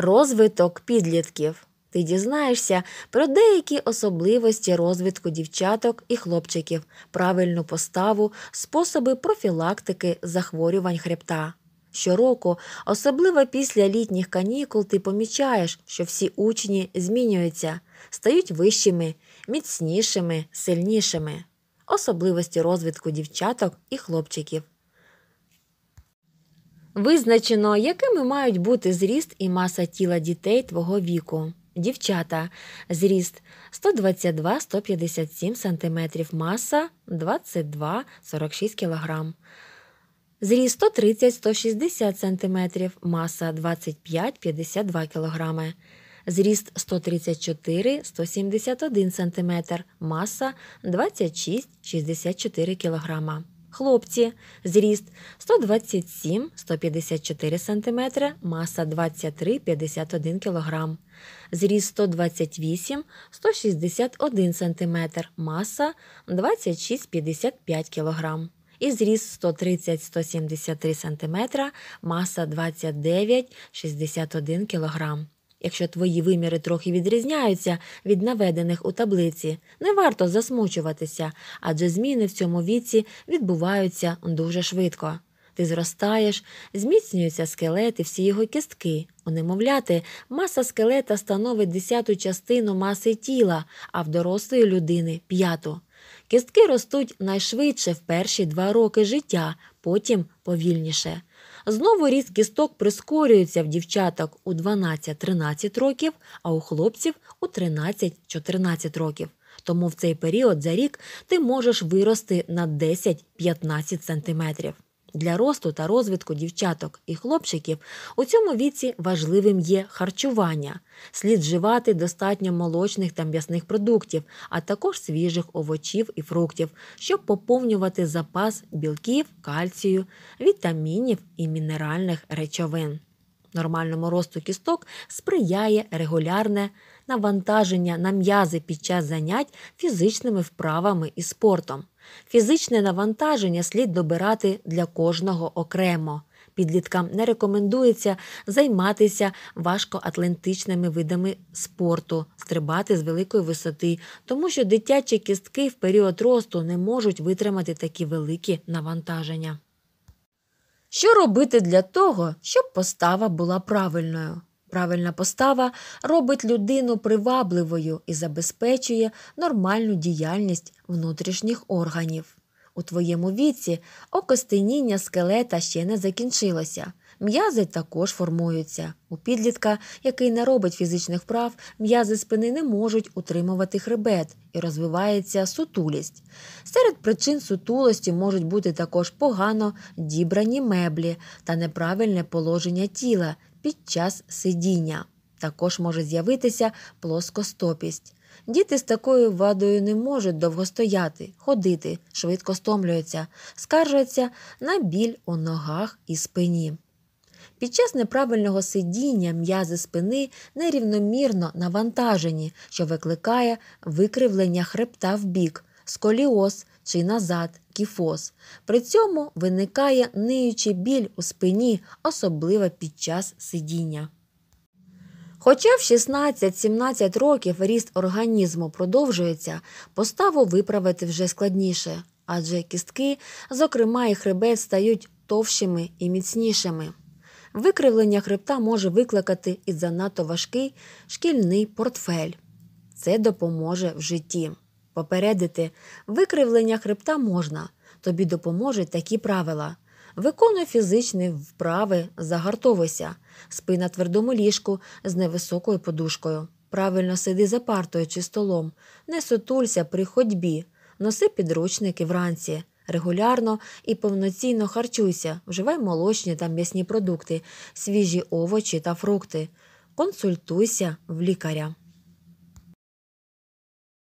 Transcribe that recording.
Розвиток підлітків. Ти дізнаєшся про деякі особливості розвитку дівчаток і хлопчиків, правильну поставу, способи профілактики захворювань хребта. Щороку, особливо після літніх канікул, ти помічаєш, що всі учні змінюються, стають вищими, міцнішими, сильнішими. Особливості розвитку дівчаток і хлопчиків. Визначено, якими мають бути зріст і маса тіла дітей твого віку. Дівчата зріст 122-157 см, маса 22-46 кг. Зріст 130-160 см, маса 25-52 кг. Зріст 134-171 см, маса 26-64 кг. Хлопці зріст 127-154 см, маса 23-51 кг. Зріст 128-161 см, маса 26-55 кг. І зріст 130-173 см, маса 29-61 кг. Якщо твої виміри трохи відрізняються від наведених у таблиці, не варто засмучуватися, адже зміни в цьому віці відбуваються дуже швидко. Ти зростаєш, зміцнюються скелети, всі його кістки. У немовляти маса скелета становить десяту частину маси тіла, а в дорослої людини п'яту. Кістки ростуть найшвидше в перші два роки життя, потім повільніше. Знову ріст кісток прискорюється в дівчаток у 12-13 років, а у хлопців у 13-14 років. Тому в цей період за рік ти можеш вирости на 10-15 сантиметрів. Для росту та розвитку дівчаток і хлопчиків у цьому віці важливим є харчування, слід вживати достатньо молочних та м'ясних продуктів, а також свіжих овочів і фруктів, щоб поповнювати запас білків, кальцію, вітамінів і мінеральних речовин. Нормальному росту кісток сприяє регулярне навантаження на м'язи під час занять фізичними вправами і спортом. Фізичне навантаження слід добирати для кожного окремо. Підліткам не рекомендується займатися важкоатлантичними видами спорту, стрибати з великої висоти, тому що дитячі кістки в період росту не можуть витримати такі великі навантаження. Що робити для того, щоб постава була правильною? Правильна постава робить людину привабливою і забезпечує нормальну діяльність внутрішніх органів. У твоєму віці окостеніння скелета ще не закінчилося, М'язи також формуються. У підлітка, який не робить фізичних вправ, м'язи спини не можуть утримувати хребет і розвивається сутулість. Серед причин сутулості можуть бути також погано дібрані меблі та неправильне положення тіла під час сидіння. Також може з'явитися плоскостопість. Діти з такою вадою не можуть довго стояти, ходити, швидко стомлюються, скаржаться на біль у ногах і спині. Під час неправильного сидіння м'язи спини нерівномірно навантажені, що викликає викривлення хребта в бік, сколіоз чи назад, кіфоз. При цьому виникає ниючий біль у спині, особливо під час сидіння. Хоча в 16-17 років ріст організму продовжується, поставу виправити вже складніше, адже кістки, зокрема і хребет, стають товщими і міцнішими. Викривлення хребта може викликати і занадто важкий шкільний портфель. Це допоможе в житті. Попередити викривлення хребта можна. Тобі допоможуть такі правила. Виконуй фізичні вправи, загартовуйся, спи на твердому ліжку з невисокою подушкою. Правильно сиди за партою чи столом, не сутулься при ходьбі, носи підручники вранці, регулярно і повноцінно харчуйся, вживай молочні та м'ясні продукти, свіжі овочі та фрукти. Консультуйся в лікаря.